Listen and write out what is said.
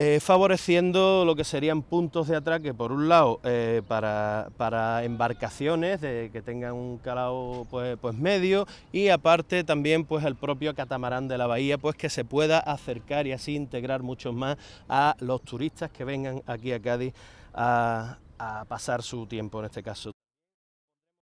Eh, favoreciendo lo que serían puntos de atraque, por un lado, eh, para, embarcaciones de, que tengan un calado pues, pues, medio y aparte también pues el propio catamarán de la bahía, pues que se pueda acercar y así integrar mucho más a los turistas que vengan aquí a Cádiz a pasar su tiempo en este caso.